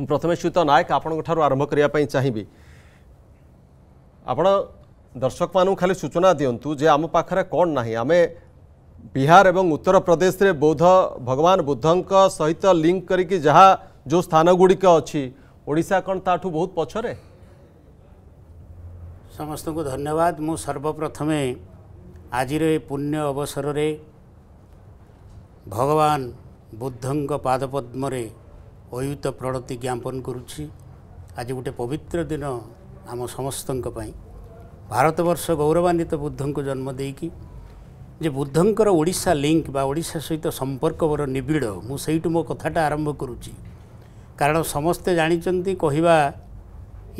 ମୁଁ ପ୍ରଥମେ ସୁତ ନାୟକ ଆପଣଙ୍କଠାରୁ ଆରମ୍ଭ କରିବା ପାଇଁ ଚାହିଁବି ଆପଣ ଦର୍ଶକମାନଙ୍କୁ ଖାଲି ସୂଚନା ଦିଅନ୍ତୁ ଯେ ଆମ ପାଖରେ କ'ଣ ନାହିଁ ଆମେ ବିହାର ଏବଂ ଉତ୍ତରପ୍ରଦେଶରେ ବୌଦ୍ଧ ଭଗବାନ ବୁଦ୍ଧଙ୍କ ସହିତ ଲିଙ୍କ କରିକି ଯାହା ଯେଉଁ ସ୍ଥାନଗୁଡ଼ିକ ଅଛି ଓଡ଼ିଶା କ'ଣ ତାଠୁ ବହୁତ ପଛରେ ସମସ୍ତଙ୍କୁ ଧନ୍ୟବାଦ ମୁଁ ସର୍ବପ୍ରଥମେ ଆଜିର ଏ ପୁଣ୍ୟ ଅବସରରେ ଭଗବାନ ବୁଦ୍ଧଙ୍କ ପାଦପଦ୍ମରେ ଅୟୁତ ପ୍ରଣତି ଜ୍ଞାପନ କରୁଛି ଆଜି ଗୋଟେ ପବିତ୍ର ଦିନ ଆମ ସମସ୍ତଙ୍କ ପାଇଁ ଭାରତବର୍ଷ ଗୌରବାନ୍ୱିତ ବୁଦ୍ଧଙ୍କୁ ଜନ୍ମ ଦେଇକି ଯେ ବୁଦ୍ଧଙ୍କର ଓଡ଼ିଶା ଲିଙ୍କ୍ ବା ଓଡ଼ିଶା ସହିତ ସମ୍ପର୍କ ବର ନିବିଡ଼ ମୁଁ ସେଇଠୁ ମୋ କଥାଟା ଆରମ୍ଭ କରୁଛି କାରଣ ସମସ୍ତେ ଜାଣିଛନ୍ତି କହିବା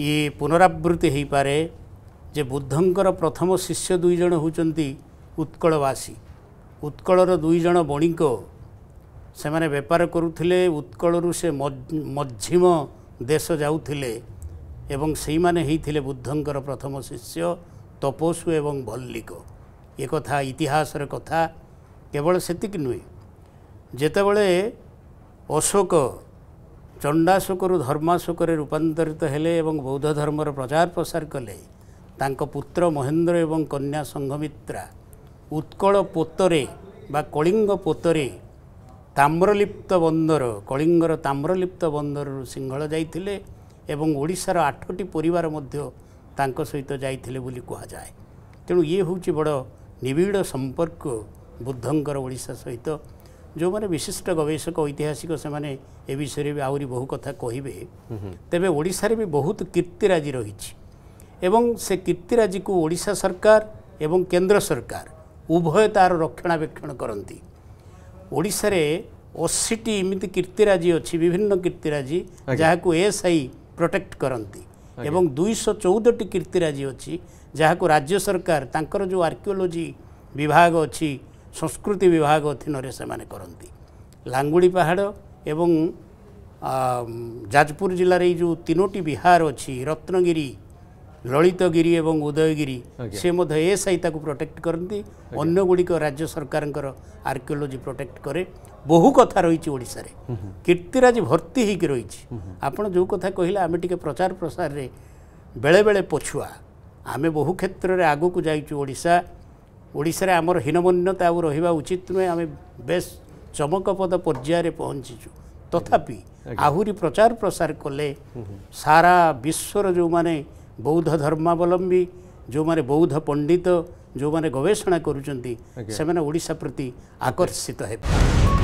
ଇଏ ପୁନରାବୃତ୍ତି ହୋଇପାରେ ଯେ ବୁଦ୍ଧଙ୍କର ପ୍ରଥମ ଶିଷ୍ୟ ଦୁଇଜଣ ହେଉଛନ୍ତି ଉତ୍କଳବାସୀ ଉତ୍କଳର ଦୁଇଜଣ ବଣିକ ସେମାନେ ବେପାର କରୁଥିଲେ ଉତ୍କଳରୁ ସେ ମଝିମ ଦେଶ ଯାଉଥିଲେ ଏବଂ ସେଇମାନେ ହେଇଥିଲେ ବୁଦ୍ଧଙ୍କର ପ୍ରଥମ ଶିଷ୍ୟ ତପସୁ ଏବଂ ଭଲ୍ଲିକ ଏ କଥା ଇତିହାସର କଥା କେବଳ ସେତିକି ନୁହେଁ ଯେତେବେଳେ ଅଶୋକ ଚଣ୍ଡାଶୋକରୁ ଧର୍ମାଶୋକରେ ରୂପାନ୍ତରିତ ହେଲେ ଏବଂ ବୌଦ୍ଧ ଧର୍ମର ପ୍ରଚାର ପ୍ରସାର କଲେ ତାଙ୍କ ପୁତ୍ର ମହେନ୍ଦ୍ର ଏବଂ କନ୍ୟା ସଂଘମିତ୍ରା ଉତ୍କଳ ପୋତରେ ବା କଳିଙ୍ଗ ପୋତରେ ତାମ୍ରଲିପ୍ତ ବନ୍ଦର କଳିଙ୍ଗର ତାମ୍ରଲିପ୍ତ ବନ୍ଦରରୁ ସିଂହଳ ଯାଇଥିଲେ ଏବଂ ଓଡ଼ିଶାର ଆଠଟି ପରିବାର ମଧ୍ୟ ତାଙ୍କ ସହିତ ଯାଇଥିଲେ ବୋଲି କୁହାଯାଏ ତେଣୁ ଇଏ ହେଉଛି ବଡ଼ ନିବିଡ଼ ସମ୍ପର୍କ ବୁଦ୍ଧଙ୍କର ଓଡ଼ିଶା ସହିତ ଯେଉଁମାନେ ବିଶିଷ୍ଟ ଗବେଷକ ଐତିହାସିକ ସେମାନେ ଏ ବିଷୟରେ ବି ଆହୁରି ବହୁ କଥା କହିବେ ତେବେ ଓଡ଼ିଶାରେ ବି ବହୁତ କୀର୍ତ୍ତିରାଜି ରହିଛି ଏବଂ ସେ କୀର୍ତ୍ତିରାଜିକୁ ଓଡ଼ିଶା ସରକାର ଏବଂ କେନ୍ଦ୍ର ସରକାର ଉଭୟ ତା'ର ରକ୍ଷଣାବେକ୍ଷଣ କରନ୍ତି ଓଡ଼ିଶାରେ ଅଶୀଟି ଏମିତି କୀର୍ତ୍ତିରାଜି ଅଛି ବିଭିନ୍ନ କୀର୍ତ୍ତିରାଜି ଯାହାକୁ ଏଏସ୍ଆଇ ପ୍ରୋଟେକ୍ଟ କରନ୍ତି ଏବଂ ଦୁଇଶହ ଚଉଦଟି କୀର୍ତ୍ତିରାଜି ଅଛି ଯାହାକୁ ରାଜ୍ୟ ସରକାର ତାଙ୍କର ଯେଉଁ ଆର୍କିଓଲୋଜି ବିଭାଗ ଅଛି ସଂସ୍କୃତି ବିଭାଗ ଅଧୀନରେ ସେମାନେ କରନ୍ତି ଲାଙ୍ଗୁଳି ପାହାଡ଼ ଏବଂ ଯାଜପୁର ଜିଲ୍ଲାରେ ଏଇ ଯେଉଁ ତିନୋଟି ବିହାର ଅଛି ରତ୍ନଗିରି ଲଳିତଗିରି ଏବଂ ଉଦୟଗିରି ସେ ମଧ୍ୟ ଏସ୍ ଆଇ ତାକୁ ପ୍ରୋଟେକ୍ଟ କରନ୍ତି ଅନ୍ୟ ଗୁଡ଼ିକ ରାଜ୍ୟ ସରକାରଙ୍କର ଆର୍କିଓଲୋଜି ପ୍ରୋଟେକ୍ଟ କରେ ବହୁ କଥା ରହିଛି ଓଡ଼ିଶାରେ କୀର୍ତ୍ତିରାଜ ଭର୍ତ୍ତି ହୋଇକି ରହିଛି ଆପଣ ଯେଉଁ କଥା କହିଲେ ଆମେ ଟିକେ ପ୍ରଚାର ପ୍ରସାରରେ ବେଳେବେଳେ ପଛୁଆ ଆମେ ବହୁ କ୍ଷେତ୍ରରେ ଆଗକୁ ଯାଇଛୁ ଓଡ଼ିଶା ଓଡ଼ିଶାରେ ଆମର ହୀନମନ୍ୟତା ଆଉ ରହିବା ଉଚିତ ନୁହେଁ ଆମେ ବେଶ ଚମକପଦ ପର୍ଯ୍ୟାୟରେ ପହଞ୍ଚିଛୁ ତଥାପି ଆହୁରି ପ୍ରଚାର ପ୍ରସାର କଲେ ସାରା ବିଶ୍ୱର ଯେଉଁମାନେ ବୌଦ୍ଧ ଧର୍ମାବଲମ୍ବୀ ଯେଉଁମାନେ ବୌଦ୍ଧ ପଣ୍ଡିତ ଯେଉଁମାନେ ଗବେଷଣା କରୁଛନ୍ତି ସେମାନେ ଓଡ଼ିଶା ପ୍ରତି ଆକର୍ଷିତ ହେବେ